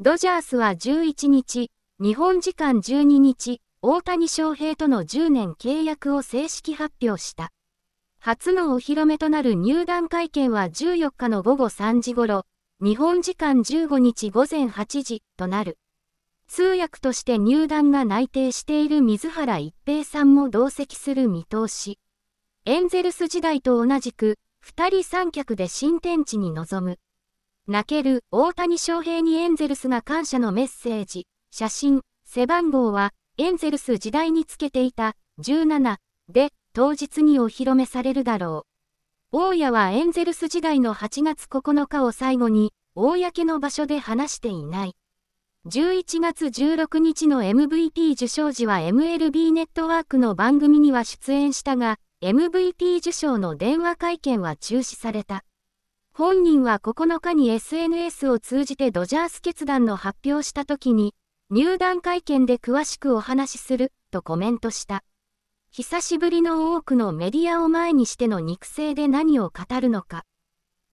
ドジャースは11日、日本時間12日、大谷翔平との10年契約を正式発表した。初のお披露目となる入団会見は14日の午後3時ごろ、日本時間15日午前8時となる。通訳として入団が内定している水原一平さんも同席する見通し。エンゼルス時代と同じく、2人三脚で新天地に臨む。泣ける大谷翔平にエンゼルスが感謝のメッセージ、写真、背番号は、エンゼルス時代につけていた、17、で、当日にお披露目されるだろう。大家はエンゼルス時代の8月9日を最後に、公の場所で話していない。11月16日の MVP 受賞時は MLB ネットワークの番組には出演したが、MVP 受賞の電話会見は中止された。本人は9日に SNS を通じてドジャース決断の発表した時に、入団会見で詳しくお話しするとコメントした。久しぶりの多くのメディアを前にしての肉声で何を語るのか。